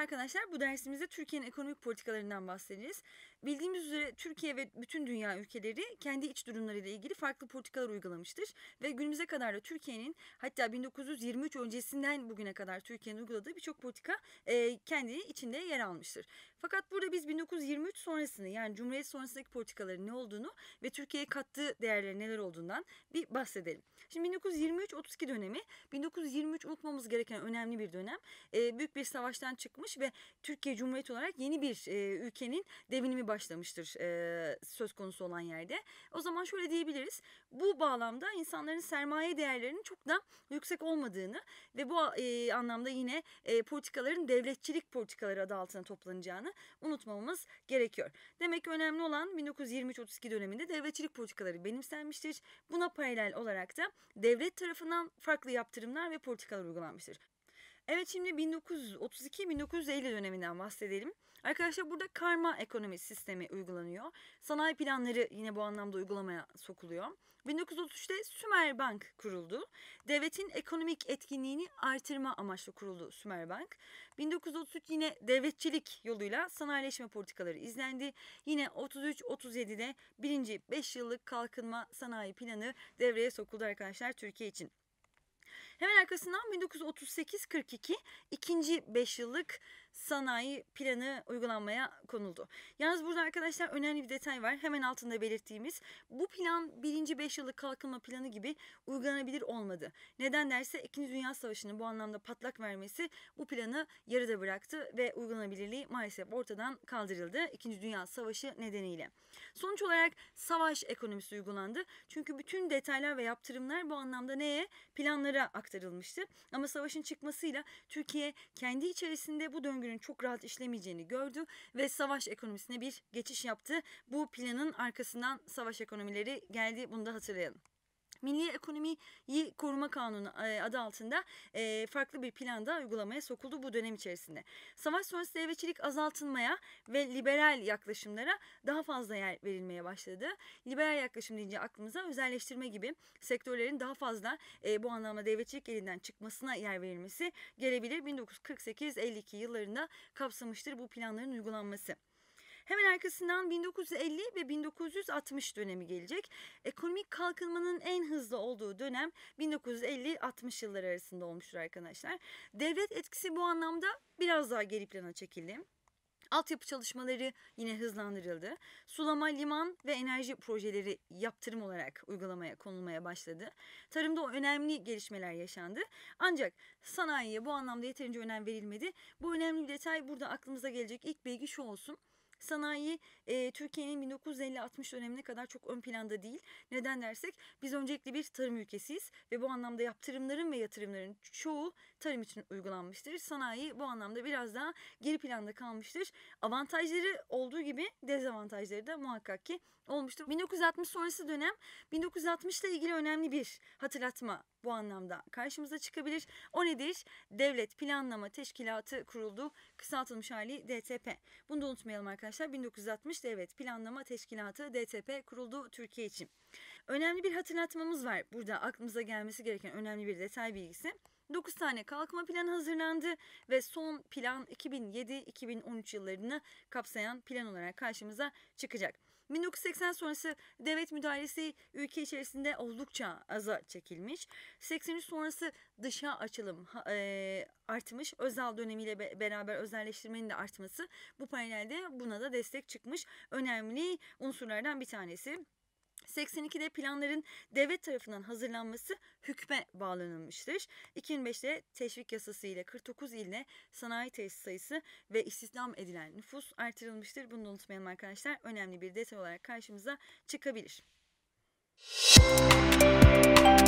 Merhaba arkadaşlar, bu dersimizde Türkiye'nin ekonomik politikalarından bahsedeceğiz. Bildiğimiz üzere Türkiye ve bütün dünya ülkeleri kendi iç durumlarıyla ilgili farklı politikalar uygulamıştır. Ve günümüze kadar da Türkiye'nin hatta 1923 öncesinden bugüne kadar Türkiye'nin uyguladığı birçok politika e, kendi içinde yer almıştır. Fakat burada biz 1923 sonrasını yani Cumhuriyet sonrasındaki politikaların ne olduğunu ve Türkiye'ye kattığı değerler neler olduğundan bir bahsedelim. Şimdi 1923-32 dönemi 1923 unutmamız gereken önemli bir dönem. E, büyük bir savaştan çıkmış ve Türkiye Cumhuriyeti olarak yeni bir e, ülkenin devinimi başlamıştır e, söz konusu olan yerde. O zaman şöyle diyebiliriz. Bu bağlamda insanların sermaye değerlerinin çok da yüksek olmadığını ve bu e, anlamda yine e, politikaların devletçilik politikaları adı altına toplanacağını olmadığını unutmamamız gerekiyor. Demek ki önemli olan 1923-32 döneminde devletçilik politikaları benimsenmiştir. Buna paralel olarak da devlet tarafından farklı yaptırımlar ve politikalar uygulanmıştır. Evet şimdi 1932-1950 döneminden bahsedelim. Arkadaşlar burada karma ekonomi sistemi uygulanıyor. Sanayi planları yine bu anlamda uygulamaya sokuluyor. 1933'te Sümer Bank kuruldu. Devletin ekonomik etkinliğini artırma amaçlı kuruldu Sümer Bank. 1933 yine devletçilik yoluyla sanayileşme politikaları izlendi. Yine 33-37'de birinci 5 yıllık kalkınma sanayi planı devreye sokuldu arkadaşlar Türkiye için. Hemen arkasından 1938-42 ikinci 5 yıllık sanayi planı uygulanmaya konuldu. Yalnız burada arkadaşlar önemli bir detay var. Hemen altında belirttiğimiz bu plan birinci 5 yıllık kalkınma planı gibi uygulanabilir olmadı. Neden derse 2. Dünya Savaşı'nın bu anlamda patlak vermesi bu planı yarıda bıraktı ve uygulanabilirliği maalesef ortadan kaldırıldı 2. Dünya Savaşı nedeniyle. Sonuç olarak savaş ekonomisi uygulandı. Çünkü bütün detaylar ve yaptırımlar bu anlamda neye? Planlara aktarılmıştı. Ama savaşın çıkmasıyla Türkiye kendi içerisinde bu döngü öngörünün çok rahat işlemeyeceğini gördü ve savaş ekonomisine bir geçiş yaptı. Bu planın arkasından savaş ekonomileri geldi. Bunu da hatırlayalım. Milli Ekonomiyi Koruma Kanunu e, adı altında e, farklı bir planda uygulamaya sokuldu bu dönem içerisinde. Savaş sonrası devletçilik azaltılmaya ve liberal yaklaşımlara daha fazla yer verilmeye başladı. Liberal yaklaşım deyince aklımıza özelleştirme gibi sektörlerin daha fazla e, bu anlamda devletçilik elinden çıkmasına yer verilmesi gelebilir. 1948-52 yıllarında kapsamıştır bu planların uygulanması. Hemen arkasından 1950 ve 1960 dönemi gelecek. Ekonomik kalkınmanın en hızlı olduğu dönem 1950-60 yılları arasında olmuştur arkadaşlar. Devlet etkisi bu anlamda biraz daha geri plana çekildi. Altyapı çalışmaları yine hızlandırıldı. Sulama, liman ve enerji projeleri yaptırım olarak uygulamaya konulmaya başladı. Tarımda önemli gelişmeler yaşandı. Ancak sanayiye bu anlamda yeterince önem verilmedi. Bu önemli bir detay burada aklımıza gelecek ilk bilgi şu olsun. Sanayi e, Türkiye'nin 1950-60 dönemine kadar çok ön planda değil. Neden dersek biz öncelikli bir tarım ülkesiyiz ve bu anlamda yaptırımların ve yatırımların çoğu tarım için uygulanmıştır. Sanayi bu anlamda biraz daha geri planda kalmıştır. Avantajları olduğu gibi dezavantajları da muhakkak ki olmuştur. 1960 sonrası dönem 1960 ile ilgili önemli bir hatırlatma bu anlamda karşımıza çıkabilir. O nedir? Devlet Planlama Teşkilatı Kuruldu. Kısaltılmış hali DTP. Bunu da unutmayalım arkadaşlar arkadaşlar 1960 Devlet Planlama Teşkilatı DTP kuruldu Türkiye için. Önemli bir hatırlatmamız var. Burada aklımıza gelmesi gereken önemli bir detay bilgisi. 9 tane kalkma planı hazırlandı ve son plan 2007-2013 yıllarını kapsayan plan olarak karşımıza çıkacak. 1980 sonrası devlet müdahalesi ülke içerisinde oldukça aza çekilmiş. 83 sonrası dışa açılım e, artmış. Özel dönemiyle be, beraber özelleştirmenin de artması bu panelde buna da destek çıkmış önemli unsurlardan bir tanesi. 82'de planların devlet tarafından hazırlanması hükme bağlanılmıştır. 2005'te teşvik yasası ile 49 iline sanayi tesis sayısı ve istihdam edilen nüfus artırılmıştır. Bunu unutmayalım arkadaşlar. Önemli bir detay olarak karşımıza çıkabilir. Müzik